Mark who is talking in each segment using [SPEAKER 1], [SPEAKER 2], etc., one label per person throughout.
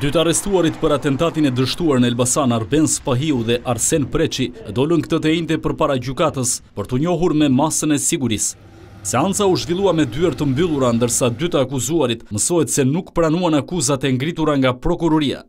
[SPEAKER 1] Dytë arrestuarit për atentatin e dështuar në Elbasan Arben Spahiu dhe Arsen Preqi dollën këtë të ejnëte për para gjukatës për të njohur me masën e siguris. Seanca u zhvillua me dyër të mbyllura, ndërsa dytë akuzuarit mësojt se nuk pranuan akuzat e ngritura nga prokuroria.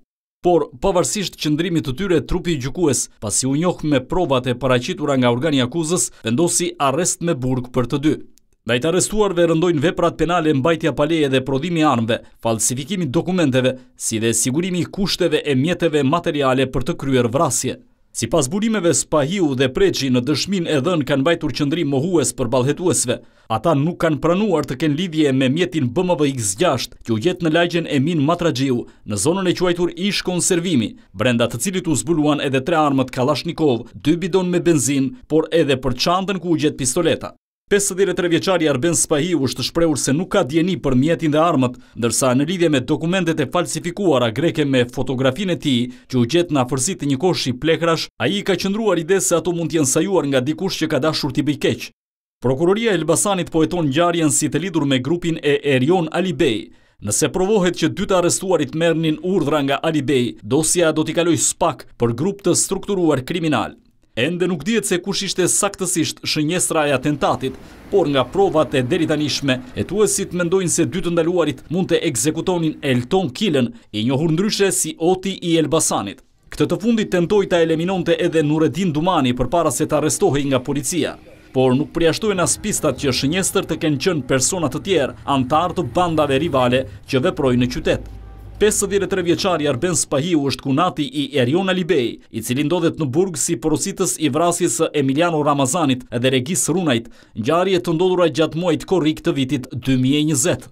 [SPEAKER 1] Por, pavarësisht qëndrimit të tyre, trupi gjukues, pasi u njohë me provat e paracitura nga organi akuzës, vendosi arrest me burg për të dy. Da i të arestuarve rëndojnë veprat penale në bajtja paleje dhe prodhimi armëve, falsifikimi dokumenteve, si dhe sigurimi kushteve e mjeteve materiale për të kryer vrasje. Si pas burimeve spahiu dhe preqi në dëshmin e dhenë kanë bajtur qëndri mohues për balhetuesve, ata nuk kanë pranuar të kenë lidhje me mjetin bëmëve x6, u jetë në lajgjen e minë matra gjiu, në zonën e quajtur ish konservimi, brenda të cilit u zbuluan edhe tre armët Kalashnikov, dy bidon me benzin, por edhe për çantën ku u jetë pistoleta. 53 vjeqari Arben Spahiu është shpreur se nuk ka djeni për mjetin dhe armët, dërsa në lidhje me dokumentet e falsifikuara greke me fotografinë e ti, që u gjetë në afërsit një koshi plekrash, a i ka qëndruar ide se ato mund t'jen sajuar nga dikush që ka dashur t'i bëjkeq. Prokuroria Elbasanit po eton njarjen si të lidur me grupin e Erion Alibej. Nëse provohet që dyta arrestuarit mërnin urdhra nga Alibej, dosja do t'i kaloj spak për grup të strukturuar kriminal. Ende nuk dhjetë se kush ishte saktësisht shënjesra e atentatit, por nga provat e deritanishme, e tuesit mendojnë se dy të ndaluarit mund të ekzekutonin Elton Kilen i njohur ndryshe si Oti i Elbasanit. Këtë të fundit tentoj të eliminonte edhe Nuredin Dumani për para se të arrestohi nga policia por nuk përjashtojnë as pistat që shënjestër të kenë qënë personat të tjerë antartë bandave rivale që veprojnë në qytetë. 53 vjeqari Arben Spahiu është kunati i Erion Alibej, i cili ndodhet në burg si porositës i vrasjes Emiliano Ramazanit edhe Regis Runajt, njarje të ndodhura gjatë muajt korik të vitit 2020.